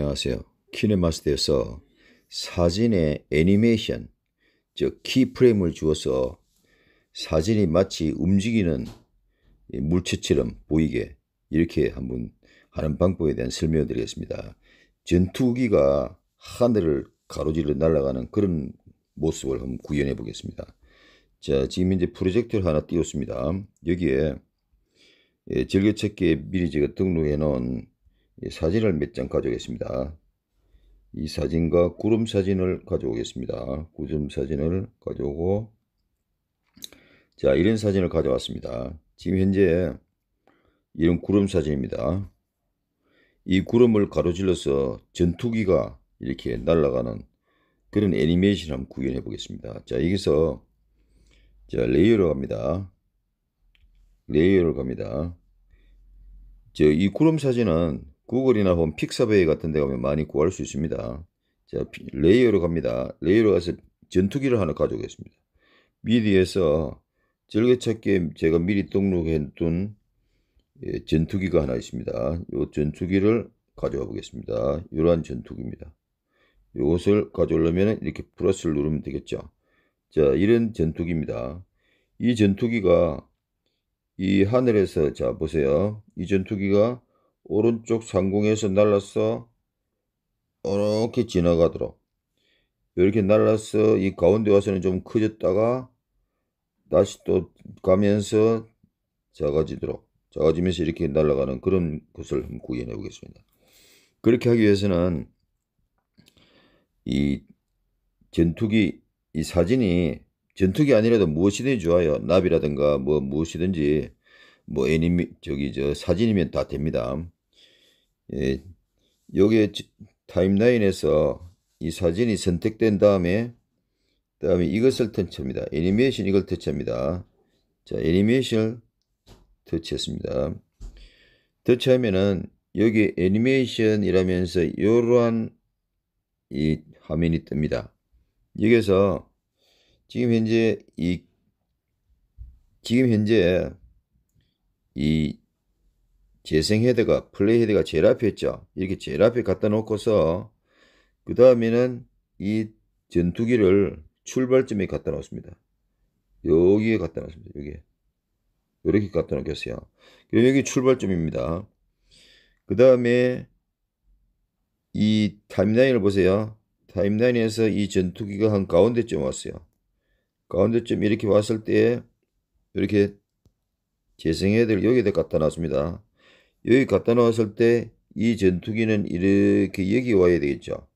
안녕하세요. 키네마스터에서 사진에 애니메이션, 즉 키프레임을 주어서 사진이 마치 움직이는 물체처럼 보이게 이렇게 한번 하는 방법에 대한 설명을 드리겠습니다. 전투기가 하늘을 가로지르 날아가는 그런 모습을 한번 구현해 보겠습니다. 자, 지금 이제 프로젝트를 하나 띄웠습니다. 여기에 예, 즐겨찾기에 미리 제가 등록해 놓은 사진을 몇 장 가져오겠습니다. 이 사진과 구름 사진을 가져오겠습니다. 구름 사진을 가져오고 자 이런 사진을 가져왔습니다. 지금 현재 이런 구름 사진입니다. 이 구름을 가로질러서 전투기가 이렇게 날아가는 그런 애니메이션 한번 구현해 보겠습니다. 자 여기서 자 레이어로 갑니다. 레이어로 갑니다. 저이 구름 사진은 구글이나 보픽사베이 같은 데 가면 많이 구할 수 있습니다. 자, 레이어로 갑니다. 레이어로 가서 전투기를 하나 가져오겠습니다. 미디에서 즐겨찾기에 제가 미리 등록해둔 예, 전투기가 하나 있습니다. 이 전투기를 가져와 보겠습니다. 이러한 전투기입니다. 이것을 가져오려면 이렇게 플러스를 누르면 되겠죠. 자, 이런 전투기입니다. 이 전투기가 이 하늘에서 자 보세요. 이 전투기가 오른쪽 상공에서 날라서 이렇게 지나가도록 이렇게 날라서 이 가운데 와서는 좀 커졌다가 다시 또 가면서 작아지도록 작아지면서 이렇게 날아가는 그런 것을 구현해 보겠습니다. 그렇게 하기 위해서는 이 전투기 이 사진이 전투기 아니라도 무엇이든 좋아요. 나비라든가 뭐 무엇이든지 뭐 애니메 저기 저 사진이면 다 됩니다. 예, 여기에 타임라인에서 이 사진이 선택된 다음에 다음에 이것을 터치합니다. 애니메이션 이걸 터치합니다. 자 애니메이션을 터치했습니다. 터치하면은 여기 애니메이션이라면서 이러한 이 화면이 뜹니다. 여기서 지금 현재 이 지금 현재 이 재생 헤드가 플레이 헤드가 제일 앞에 있죠. 이렇게 제일 앞에 갖다 놓고서 그 다음에는 이 전투기를 출발점에 갖다 놓습니다. 여기에 갖다 놓습니다. 여기에. 이렇게 갖다 놓겠어요. 그럼 여기 출발점입니다. 그 다음에 이 타임라인을 보세요. 타임라인에서 이 전투기가 한 가운데쯤 왔어요. 가운데쯤 이렇게 왔을 때 이렇게 재생해야 될여기에 갖다 놨습니다. 여기 갖다 놓았을 때 이 전투기는 이렇게 여기 와야 되겠죠.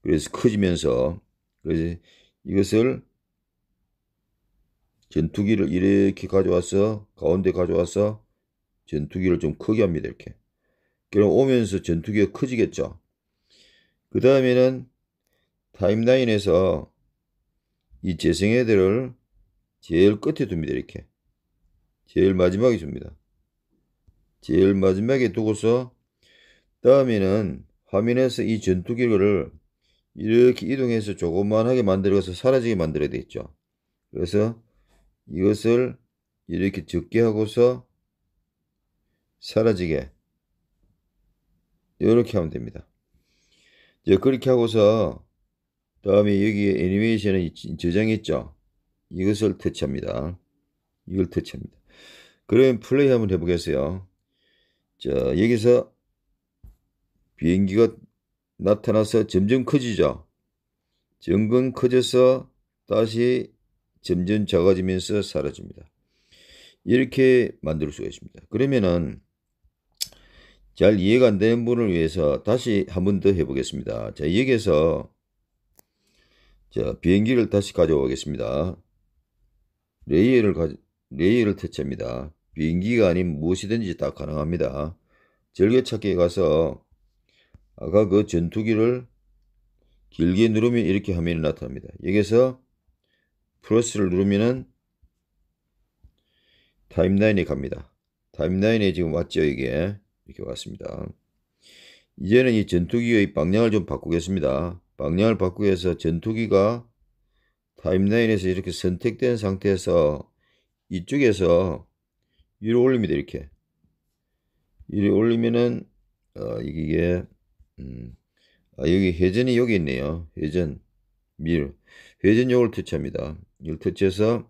그래서 커지면서 그래서 이것을 전투기를 이렇게 가져와서 가운데 가져와서 전투기를 좀 크게 합니다. 이렇게. 그럼 오면서 전투기가 커지겠죠. 그 다음에는 타임라인에서 이 재생애들을 제일 끝에 둡니다. 이렇게. 제일 마지막에 줍니다. 제일 마지막에 두고서 다음에는 화면에서 이 전투 기과를 이렇게 이동해서 조그만하게 만들어서 사라지게 만들어야 되겠죠. 그래서 이것을 이렇게 적게 하고서 사라지게 이렇게 하면 됩니다. 이제 그렇게 하고서 다음에 여기에 애니메이션을 저장했죠. 이것을 터치합니다. 이걸 터치합니다. 그럼 플레이 한번 해보겠어요. 자, 여기서 비행기가 나타나서 점점 커지죠. 점근 커져서 다시 점점 작아지면서 사라집니다. 이렇게 만들 수가 있습니다. 그러면은 잘 이해가 안 되는 분을 위해서 다시 한 번 더 해보겠습니다. 자, 여기에서 자, 비행기를 다시 가져오겠습니다. 레이어를, 가, 레이어를 터치합니다. 비행기가 아닌 무엇이든지 다 가능합니다. 즐겨찾기에 가서 아까 그 전투기를 길게 누르면 이렇게 화면이 나타납니다. 여기서 플러스를 누르면은 타임라인에 갑니다. 타임라인에 지금 왔죠 이게 이렇게 왔습니다. 이제는 이 전투기의 방향을 좀 바꾸겠습니다. 방향을 바꾸기 위해서 전투기가 타임라인에서 이렇게 선택된 상태에서 이쪽에서 위로 올립니다 이렇게 위로 올리면은 어, 이게 음, 아, 여기 회전이 여기 있네요 회전 밀 회전력을 터치합니다 이걸 터치해서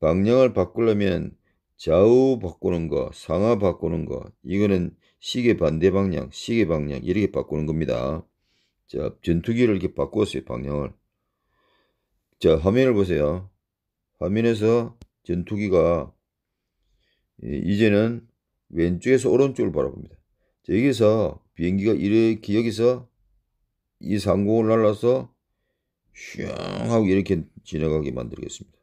방향을 바꾸려면 좌우 바꾸는 거 상하 바꾸는 거 이거는 시계 반대 방향 시계 방향 이렇게 바꾸는 겁니다 자 전투기를 이렇게 바꾸었어요 방향을 자 화면을 보세요 화면에서 전투기가 예, 이제는 왼쪽에서 오른쪽을 바라봅니다. 여기서 비행기가 이렇게 여기서 이 상공을 날라서 슝 하고 이렇게 지나가게 만들겠습니다.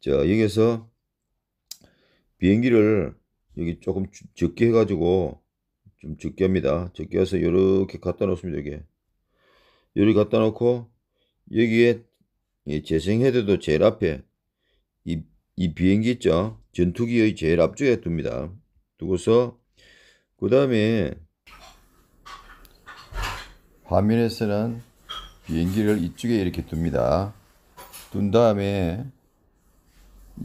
자 여기서 비행기를 여기 조금 적게 해가지고 좀 적게 합니다. 적게 해서 이렇게 갖다 놓습니다. 여기 여기 갖다 놓고 여기에 예, 재생헤드도 제일 앞에 이, 이 비행기 있죠. 전투기의 제일 앞쪽에 둡니다. 두고서 그 다음에 화면에서는 비행기를 이쪽에 이렇게 둡니다. 둔 다음에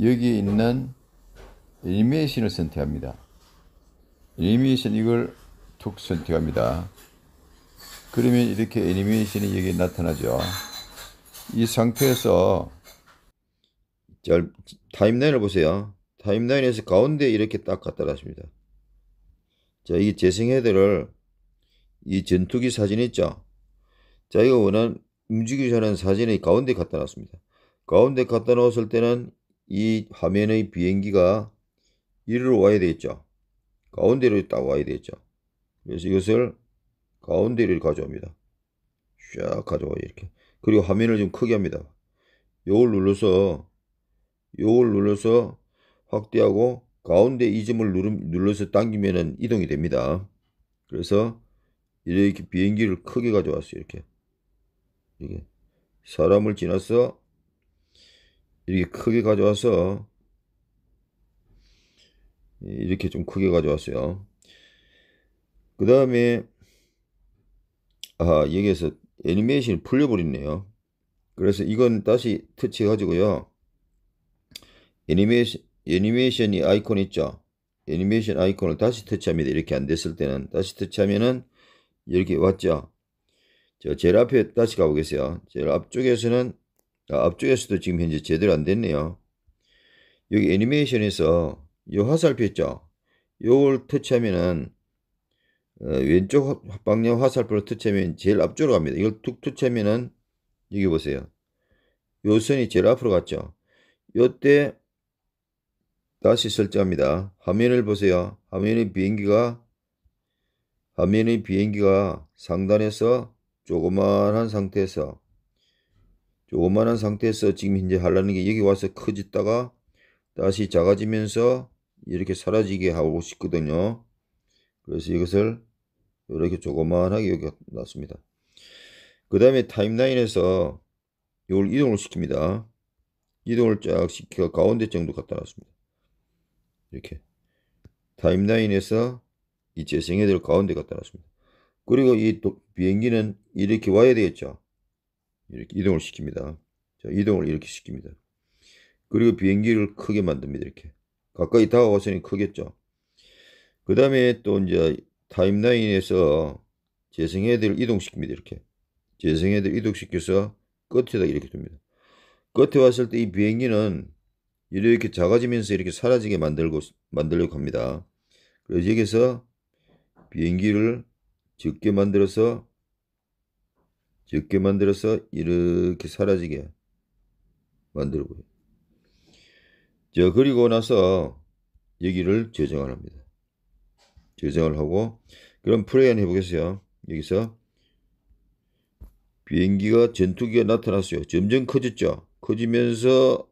여기에 있는 애니메이션을 선택합니다. 애니메이션 이걸 툭 선택합니다. 그러면 이렇게 애니메이션이 여기 나타나죠. 이 상태에서 타임라인을 보세요. 타임라인에서 가운데 이렇게 딱 갖다 놨습니다. 자, 이 재생헤드를 이 전투기 사진 있죠? 자, 이거 원한 움직이지 않은 사진의 가운데 갖다 놨습니다. 가운데 갖다 놓았을 때는 이 화면의 비행기가 이리로 와야 되겠죠. 가운데로 딱 와야 되겠죠. 그래서 이것을 가운데를 가져옵니다. 쫙 가져와요, 이렇게. 그리고 화면을 좀 크게 합니다. 요걸 눌러서, 요걸 눌러서 확대하고 가운데 이 점을 눌러서 당기면 이동이 됩니다. 그래서 이렇게 비행기를 크게 가져왔어요. 이렇게. 이게 사람을 지나서 이렇게 크게 가져와서 이렇게 좀 크게 가져왔어요. 그 다음에 아 여기에서 애니메이션이 풀려버렸네요. 그래서 이건 다시 터치해가지고요. 애니메이션 애니메이션이 아이콘 있죠. 애니메이션 아이콘을 다시 터치합니다. 이렇게 안 됐을 때는 다시 터치하면은 이렇게 왔죠. 저 제일 앞에 다시 가보겠어요. 제일 앞쪽에서는 아, 앞쪽에서도 지금 현재 제대로 안 됐네요. 여기 애니메이션에서 요 화살표 있죠. 요걸 터치하면은 어, 왼쪽 방향 화살표를 터치하면 제일 앞쪽으로 갑니다. 이걸 툭 터치하면은 여기 보세요. 요 선이 제일 앞으로 갔죠. 요때 다시 설정합니다. 화면을 보세요. 화면의 비행기가 화면의 비행기가 상단에서 조그만한 상태에서 조그만한 상태에서 지금 현재 하려는 게 여기 와서 커졌다가 다시 작아지면서 이렇게 사라지게 하고 싶거든요. 그래서 이것을 이렇게 조그만하게 여기 놨습니다. 그 다음에 타임라인에서 이걸 이동을 시킵니다. 이동을 쫙 시켜 가운데 정도 갖다 놨습니다. 이렇게 타임라인에서 이 재생해들 가운데 갖다 놨습니다. 그리고 이 비행기는 이렇게 와야 되겠죠. 이렇게 이동을 시킵니다. 자, 이동을 이렇게 시킵니다. 그리고 비행기를 크게 만듭니다. 이렇게 가까이 다가왔으니 크겠죠. 그 다음에 또 이제 타임라인에서 재생해들 이동시킵니다. 이렇게 재생해들 이동시켜서 끝에다 이렇게 둡니다. 끝에 왔을 때 이 비행기는 이렇게 작아지면서 이렇게 사라지게 만들고 만들려고 합니다. 그래서 여기서 비행기를 적게 만들어서 적게 만들어서 이렇게 사라지게 만들고요. 자 그리고 나서 여기를 재장을 합니다. 재장을 하고 그럼 플레이한 해보겠어요. 여기서 비행기가 전투기가 나타났어요. 점점 커졌죠. 커지면서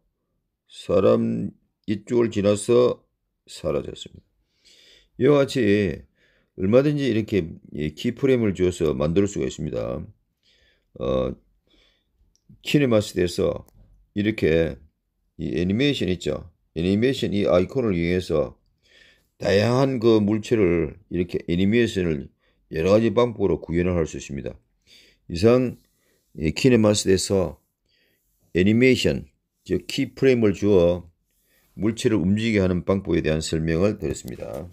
사람 이쪽을 지나서 사라졌습니다. 이와 같이 얼마든지 이렇게 예, 키프레임을 주어서 만들 수가 있습니다. 어, 키네마스에서 이렇게 이 애니메이션 있죠. 애니메이션 이 아이콘을 이용해서 다양한 그 물체를 이렇게 애니메이션을 여러 가지 방법으로 구현을 할 수 있습니다. 이상 예, 키네마스에서 애니메이션 키프레임을 주어 물체를 움직이게 하는 방법에 대한 설명을 드렸습니다.